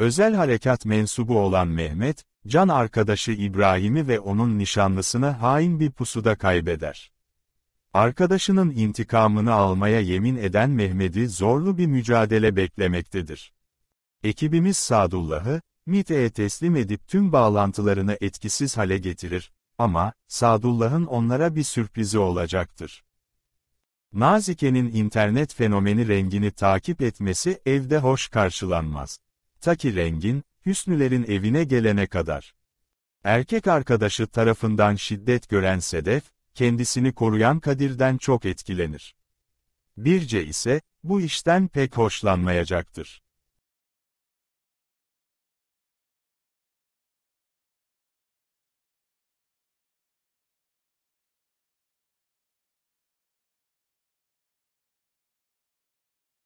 Özel harekat mensubu olan Mehmet, can arkadaşı İbrahim'i ve onun nişanlısını hain bir pusuda kaybeder. Arkadaşının intikamını almaya yemin eden Mehmet'i zorlu bir mücadele beklemektedir. Ekibimiz Sadullah'ı, MİT'e teslim edip tüm bağlantılarını etkisiz hale getirir, ama, Sadullah'ın onlara bir sürprizi olacaktır. Nazike'nin internet fenomeni rengini takip etmesi evde hoş karşılanmaz. Taki Rengin, Hüsnülerin evine gelene kadar. Erkek arkadaşı tarafından şiddet gören Sedef, kendisini koruyan Kadir'den çok etkilenir. Birce ise, bu işten pek hoşlanmayacaktır.